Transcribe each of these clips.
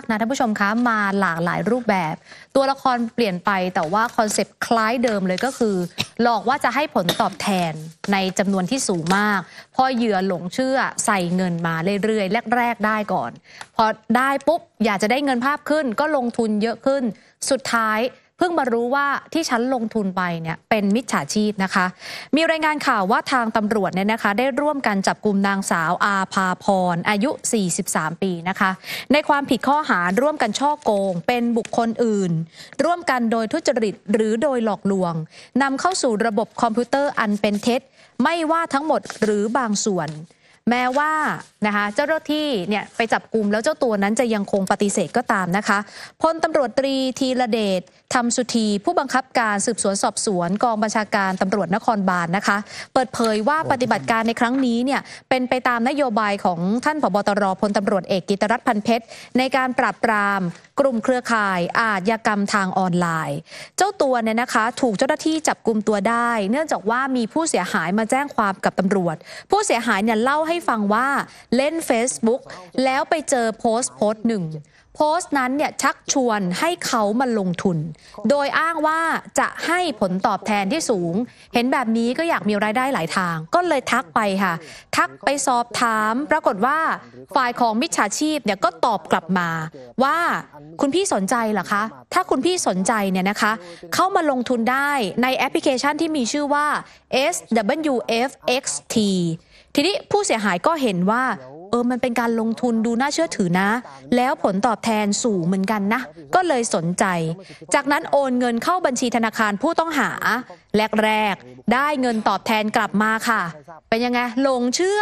ากนะท่านผู้ชมคะมาหลากหลายรูปแบบ ตัวละครเปลี่ยนไปแต่ว่าคอนเซปต์คล้ายเดิมเลยก็คือ หลอกว่าจะให้ผลตอบแทนในจำนวนที่สูงมาก พอเหยื่อหลงเชื่อใส่เงินมาเรื่อยๆ แรกๆ ได้ก่อนพอได้ปุ๊บอยากจะได้เงินภาพขึ้น ก็ลงทุนเยอะขึ้นสุดท้ายพิ่งมารู้ว่าที่ฉันลงทุนไปเนี่ยเป็นมิจฉาชีพนะคะ มีรายงานข่าวว่าทางตำรวจเนี่ยนะคะได้ร่วมกันจับกลุ่มนางสาวอาภาพรอายุ 43 ปีนะคะในความผิดข้อหาร่วมกันช่อโกง เป็นบุคคลอื่น ร่วมกันโดยทุจริตหรือโดยหลอกลวงนำเข้าสู่ระบบคอมพิวเตอร์อันเป็นเท็จ ไม่ว่าทั้งหมดหรือบางส่วนแม้ว่านะคะเจ้าหน้าที่เนี่ยไปจับกลุ่มแล้วเจ้าตัวนั้นจะยังคงปฏิเสธก็ตามนะคะพลตำรวจตรีธีระเดชธรรมสุธีผู้บังคับการสืบสวนสอบสวนกองบัญชาการตำรวจนครบาลนนะคะ เปิดเผยว่าปฏิบัติการในครั้งนี้เนี่ยเป็นไปตามนโยบายของท่านผบตรพลตำรวจเอกกิตรัตพันเพชรในการปราบปราม กลุ่มเครือข่าย อาชญากรรมทางออนไลน์ เจ้าตัวเนี่ยนะคะถูกเจ้าหน้าที่จับกลุ่มตัวได้ เนื่องจากว่ามีผู้เสียหายมาแจ้งความกับตำรวจ ผู้เสียหายเนี่ยเล่าให้ให้ฟังว่าเล่น Facebook แล้วไปเจอโพสต์โพสต์หนึ่งโพสต์นั้นเนี่ยชักชวนให้เขามาลงทุน โดยอ้างว่าจะให้ผลตอบแทนที่สูง เห็นแบบนี้ก็อยากมีรายได้หลายทาง ก็เลยทักไปค่ะ ทักไปสอบถามปรากฏว่าฝ่ายของมิจฉาชีพเนี่ยก็ตอบกลับมา ว่าคุณพี่สนใจเหรอคะถ้าคุณพี่สนใจเนี่ยนะคะ เข้ามาลงทุนได้ในแอปพลิเคชันที่มีชื่อว่า SWFXT ทีนี้ผู้เสียหายก็เห็นว่า เออมันเป็นการลงทุนดูน่าเชื่อถือนะ แล้วผลตอบแทนสูงเหมือนกันนะ ก็เลยสนใจ จากนั้นโอนเงินเข้าบัญชีธนาคารผู้ต้องหาแรกแรกได้เงินตอบแทนกลับมาค่ะเป็นยังไงหลงเชื่อ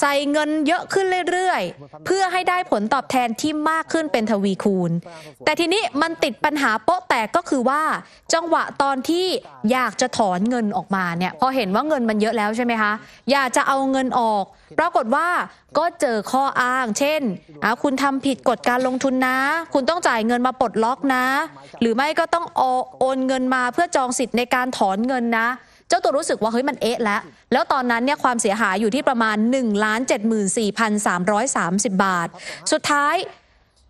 ใส่เงินเยอะขึ้นเรื่อยๆ เพื่อให้ได้ผลตอบแทนที่มากขึ้นเป็นทวีคูณ แต่ทีนี้มันติดปัญหาโป๊ะแตกก็คือว่าจังหวะตอนที่อยากจะถอนเงินออกมาเนี่ยพอเห็นว่าเงินมันเยอะแล้วใช่ไหมคะอยากจะเอาเงินออกปรากฏว่าก็เจอข้ออ้าง เช่นคุณทำผิดกฎการลงทุนนะ คุณต้องจ่ายเงินมาปลดล็อกนะ หรือไม่ก็ต้องโอนเงินมาเพื่อจองสิทธิ์ในการถอนเงินนะเจ้าตัวรู้สึกว่า เฮ้ยมันเอ๊ะแล้ว แล้วตอนนั้นเนี่ยความเสียหายอยู่ที่ประมาณ 1 7 4 3 3 0 บาท สุดท้าย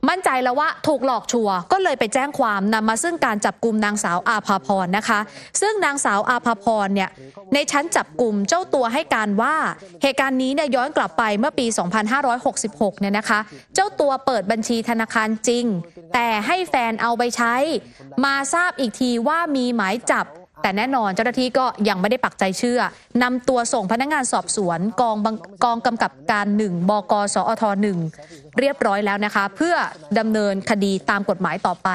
มั่นใจแล้วว่าถูกหลอกชัว ก็เลยไปแจ้งความนำมาซึ่งการจับกลุ่มนางสาวอาภาพรนะคะ ซึ่งนางสาวอาภาพรเนี่ยในชั้นจับกลุ่มเจ้าตัวให้การว่าเหตุการณ์นี้เนี่ยย้อนกลับไปเมื่อปี 2566เนี่ยนะคะ เจ้าตัวเปิดบัญชีธนาคารจริง แต่ให้แฟนเอาไปใช้ มาทราบอีกทีว่ามีหมายจับแต่แน่นอนเจ้าหน้าที่ก็ยังไม่ได้ปักใจเชื่อนำตัวส่งพนักงงานสอบสวน กองกองกำกับการหนึ่งบกสอทหนึ่งเรียบร้อยแล้วนะคะ เพื่อดำเนินคดีตามกฎหมายต่อไป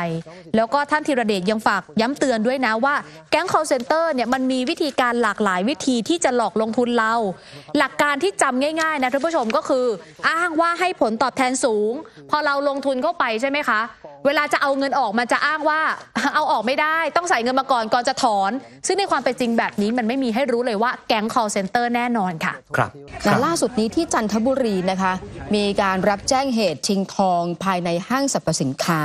แล้วก็ท่านธีรเดชยังฝากย้ำเตือนด้วยนะว่าแก๊ง call center เนี่ยมันมีวิธีการหลากหลายวิธีที่จะหลอกลงทุนเรา หลักการที่จำง่ายๆนะท่านผู้ชมก็คืออ้างว่าให้ผลตอบแทนสูง พอเราลงทุนเข้าไปใช่ไหมคะเวลาจะเอาเงินออกมันจะอ้างว่า เอาออกไม่ได้ต้องใส่เงินมาก่อนก่อนจะถอน ซึ่งในความเป็นจริงแบบนี้มันไม่มีให้รู้เลยว่าแก๊ง call center แน่นอนค่ะครับนะล่าสุดนี้ที่จันทบุรีนะคะ มีการรับแจ้งเหตุชิงทองภายในห้างสรรพสินค้า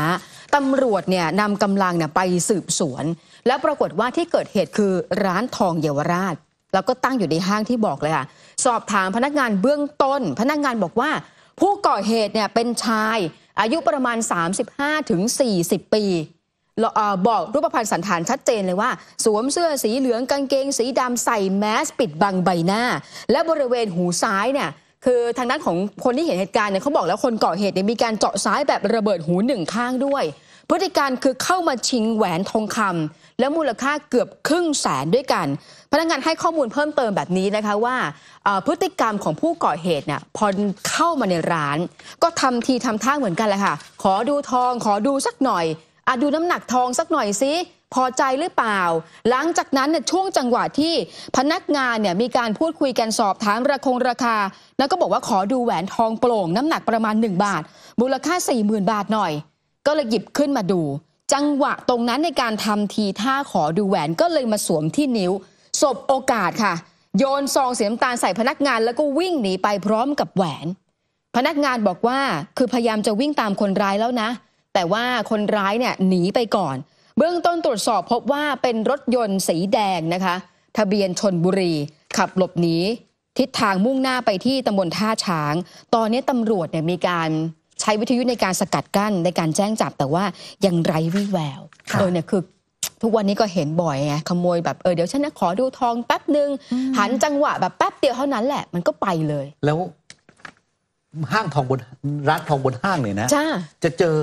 ตำรวจเนี่ยนำกำลังเนี่ยไปสืบสวน แล้วปรากฏว่าที่เกิดเหตุคือร้านทองเยาวราช แล้วก็ตั้งอยู่ในห้างที่บอกเลยค่ะสอบถามพนักงานเบื้องต้น พนักงานบอกว่า ผู้ก่อเหตุเนี่ยเป็นชายอายุประมาณ 35-40ถึงปี บอกรูปพรรณสันฐานชัดเจนเลยว่า สวมเสื้อสีเหลืองกางเกง สีดำใส่แมสปิดบังใบหน้า และบริเวณหูซ้ายเนี่ยคือทางด้านของคนที่เห็นเหตุการณ์เนี่ยเขาบอกแล้วคนก่อเหตุเนี่ยมีการเจาะซ้ายแบบระเบิดหูหนึ่งข้างด้วยพฤติการคือเข้ามาชิงแหวนทองคำ และมูลค่าเกือบครึ่งแสนด้วยกัน พนักงานให้ข้อมูลเพิ่มเติมแบบนี้นะคะว่าพฤติกรรมของผู้ก่อเหตุเนี่ยพอเข้ามาในร้าน ก็ทำทีทำท่าเหมือนกันแหละค่ะขอดูทองขอดูสักหน่อยอะดูน้ำหนักทองสักหน่อยสิพอใจหรือเปล่า หลังจากนั้นเนี่ยช่วงจังหวะที่พนักงานเนี่ยมีการพูดคุยกันสอบถามราคงราคาแล้วก็บอกว่าขอดูแหวนทองโปร่ง น้ำหนักประมาณ 1 บาท มูลค่า 40,000 บาทหน่อยก็เลยหยิบขึ้นมาดู จังหวะตรงนั้นในการทำทีท่าขอดูแหวนก็เลยมาสวมที่นิ้ว สบโอกาสค่ะ โยนซองเสียมตาลใส่พนักงานแล้วก็วิ่งหนีไปพร้อมกับแหวน พนักงานบอกว่าคือพยายามจะวิ่งตามคนร้ายแล้วนะ แต่ว่าคนร้ายเนี่ยหนีไปก่อน เบื้องต้นตรวจสอบพบว่าเป็นรถยนต์สีแดงนะคะ ทะเบียนชนบุรี ขับหลบหนีทิศทางมุ่งหน้าไปที่ตำบลท่าช้าง ตอนนี้ตำรวจเนี่ยมีการใช้วิทยุในการสกัดกั้นในการแจ้งจับแต่ว่ายังไร้วี่แววเออเนี่ยคือทุกวันนี้ก็เห็นบ่อยไง ขโมยแบบเออเดี๋ยวฉันนะ ขอดูทองแป๊บหนึ่งหันจังหวะ แบบแป๊บเดียวเท่านั้นแหละมันก็ไปเลย แล้ว ห้างทองบน ร้านทองบนห้างเลยนะ จะเจอ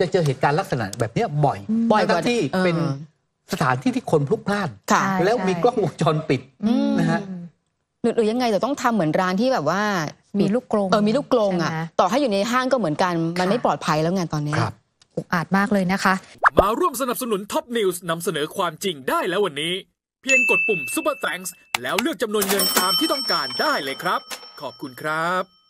จะเจอเหตุการณ์ลักษณะแบบนี้บ่อยบ่อยทั้งที่เป็นสถานที่ที่คนพลุกพล่านแล้วมีกล้องวงจรปิดนะฮะหรือยังไงแต่ต้องทำเหมือนร้านที่แบบว่ามีลูกกรงเออมีลูกกรงอ่ะต่อให้อยู่ในห้างก็เหมือนกันมันไม่ปลอดภัยแล้วงานตอนนี้อุกอาจมากเลยนะคะมาร่วมสนับสนุนท็อปนิวส์นำเสนอความจริงได้แล้ววันนี้ เพียงกดปุ่มป u ปอร์แ a n k s แล้วเลือกจำนวนเงินตามที่ต้องการได้เลยครับ ขอบคุณครับ